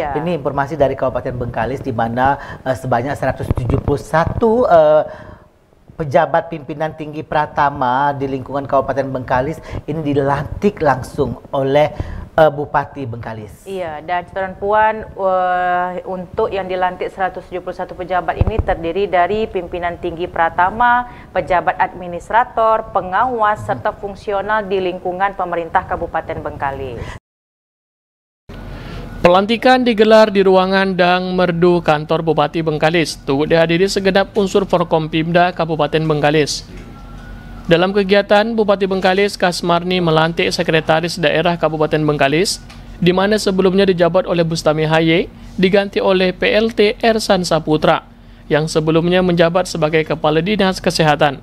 Ya. Ini informasi dari Kabupaten Bengkalis di mana uh, sebanyak 171 uh, eh, pejabat pimpinan tinggi Pratama di lingkungan Kabupaten Bengkalis ini dilantik langsung oleh uh, Bupati Bengkalis. Iya, dan Tuan Puan uh, untuk yang dilantik 171 pejabat ini terdiri dari pimpinan tinggi Pratama, pejabat administrator, pengawas serta fungsional di lingkungan pemerintah Kabupaten Bengkalis. Pelantikan digelar di ruangan Dang Merdu Kantor Bupati Bengkalis. Turut dihadiri segenap unsur Forkompimda Kabupaten Bengkalis. Dalam kegiatan, Bupati Bengkalis Kasmarni melantik Sekretaris Daerah Kabupaten Bengkalis, di mana sebelumnya dijabat oleh Bustami Haye, diganti oleh PLT Ersan Saputra, yang sebelumnya menjabat sebagai Kepala Dinas Kesehatan.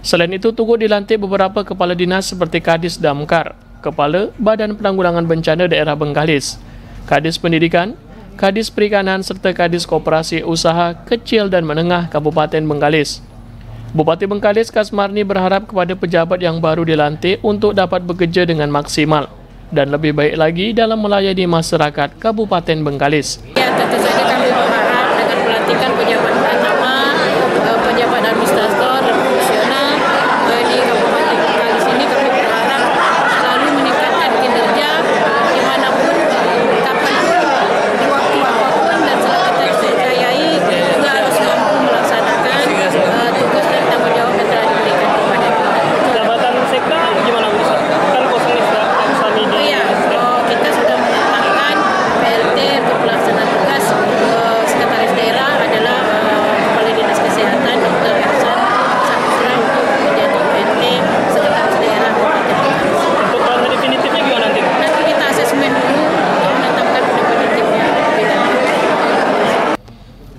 Selain itu, Tugu dilantik beberapa kepala dinas seperti Kadis Damkar, Kepala Badan Penanggulangan Bencana Daerah Bengkalis, Kadis Pendidikan, Kadis Perikanan, serta Kadis Koperasi Usaha Kecil dan Menengah Kabupaten Bengkalis. Bupati Bengkalis Kasmarni berharap kepada pejabat yang baru dilantik untuk dapat bekerja dengan maksimal dan lebih baik lagi dalam melayani masyarakat Kabupaten Bengkalis. Ya,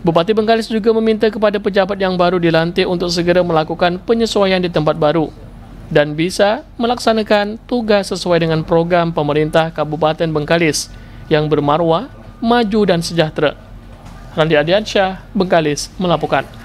Bupati Bengkalis juga meminta kepada pejabat yang baru dilantik untuk segera melakukan penyesuaian di tempat baru dan bisa melaksanakan tugas sesuai dengan program pemerintah Kabupaten Bengkalis yang bermarwah, maju, dan sejahtera. Randi Adiansyah, Bengkalis, melaporkan.